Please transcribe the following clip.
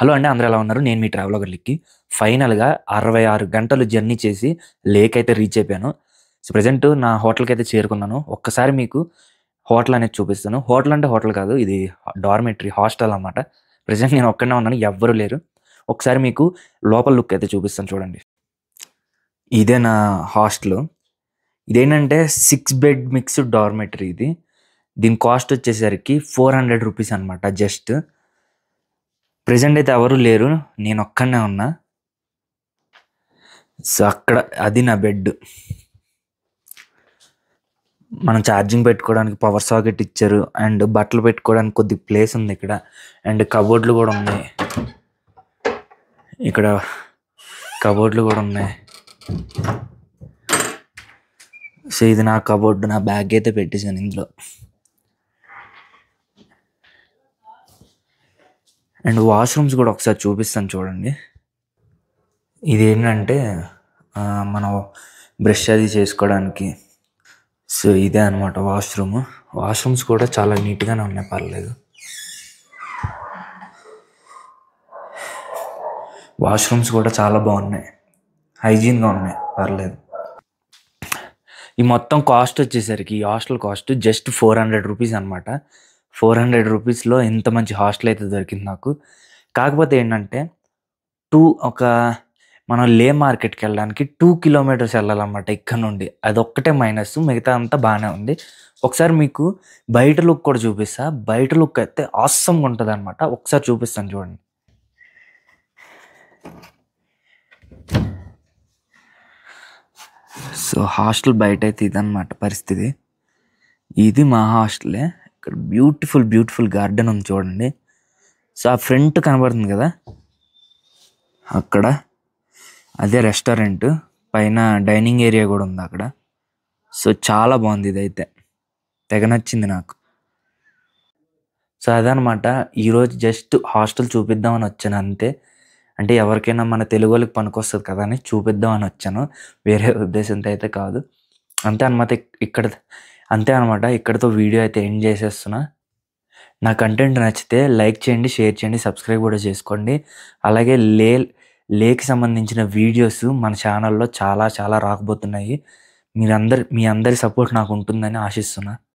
hello అండి అందరూ ఎలా ఉన్నారు నేను మీ లిక్కి ఫైనల్గా అరవై ఆరు గంటలు జర్నీ చేసి లేక్ అయితే రీచ్ అయిపోయాను సో ప్రజెంట్ నా హోటల్కి అయితే చేరుకున్నాను ఒక్కసారి మీకు హోటల్ అనేది చూపిస్తాను హోటల్ అంటే హోటల్ కాదు ఇది డార్మెటరీ హాస్టల్ అనమాట ప్రజెంట్ నేను ఒక్కడే ఉన్నాను ఎవ్వరు లేరు ఒకసారి మీకు లోపల లుక్ అయితే చూపిస్తాను చూడండి ఇదే నా హాస్టల్ ఇదేంటంటే సిక్స్ బెడ్ మిక్స్డ్ డార్మెటరీ ఇది దీని కాస్ట్ వచ్చేసరికి ఫోర్ హండ్రెడ్ రూపీస్ అనమాట జస్ట్ ప్రజెంట్ అయితే ఎవరు లేరు నేను ఒక్కనే ఉన్నా సో అక్కడ అది నా బెడ్ మనం ఛార్జింగ్ పెట్టుకోవడానికి పవర్ సాకెట్ ఇచ్చారు అండ్ బట్టలు పెట్టుకోవడానికి కొద్ది ప్లేస్ ఉంది ఇక్కడ అండ్ కబోర్డ్లు కూడా ఉన్నాయి ఇక్కడ కబోర్డ్లు కూడా ఉన్నాయి సో ఇది నా కబోర్డ్ నా బ్యాగ్ అయితే పెట్టేశాను ఇందులో అండ్ వాష్రూమ్స్ కూడా ఒకసారి చూపిస్తాను చూడండి ఇది ఏంటంటే మనం బ్రష్ అది చేసుకోవడానికి సో ఇదే అనమాట వాష్రూమ్ వాష్రూమ్స్ కూడా చాలా నీట్గానే ఉన్నాయి పర్లేదు వాష్రూమ్స్ కూడా చాలా బాగున్నాయి హైజీన్గా ఉన్నాయి పర్లేదు ఈ మొత్తం కాస్ట్ వచ్చేసరికి ఈ hostel cost just four hundred rupees అనమాట ఫోర్ హండ్రెడ్ రూపీస్లో ఎంత మంచి హాస్టల్ అయితే దొరికింది నాకు కాకపోతే ఏంటంటే టూ ఒక మనం లే మార్కెట్కి వెళ్ళడానికి టూ కిలోమీటర్స్ వెళ్ళాలన్నమాట ఇక్కడ నుండి అది ఒక్కటే మైనస్ మిగతా అంతా బాగానే ఉంది ఒకసారి మీకు బయట లుక్ కూడా చూపిస్తా బయట లుక్ అయితే ఆసంగా ఉంటుంది అనమాట ఒకసారి చూపిస్తాను చూడండి సో హాస్టల్ బయట అయితే ఇదన్నమాట పరిస్థితి ఇది మా హాస్టలే ఇక్కడ బ్యూటిఫుల్ బ్యూటిఫుల్ గార్డెన్ ఉంది చూడండి సో ఆ ఫ్రంట్ కనబడుతుంది కదా అక్కడ అదే రెస్టారెంట్ పైన డైనింగ్ ఏరియా కూడా ఉంది అక్కడ సో చాలా బాగుంది ఇదైతే తెగ నచ్చింది నాకు సో అదనమాట ఈరోజు జస్ట్ హాస్టల్ చూపిద్దామని వచ్చాను అంతే అంటే ఎవరికైనా మన తెలుగు వాళ్ళకి పనికొస్తుంది కదా అని చూపిద్దామని వచ్చాను వేరే ఉద్దేశంతో అయితే కాదు అంతే అనమాట ఇక్కడ అంతే అనమాట ఇక్కడితో వీడియో అయితే ఎండ్ చేసేస్తున్నా నా కంటెంట్ నచ్చితే లైక్ చేయండి షేర్ చేయండి సబ్స్క్రైబ్ కూడా చేసుకోండి అలాగే లే లేకి సంబంధించిన వీడియోస్ మన ఛానల్లో చాలా చాలా రాకపోతున్నాయి మీరందరి మీ అందరి సపోర్ట్ నాకు ఉంటుందని ఆశిస్తున్నా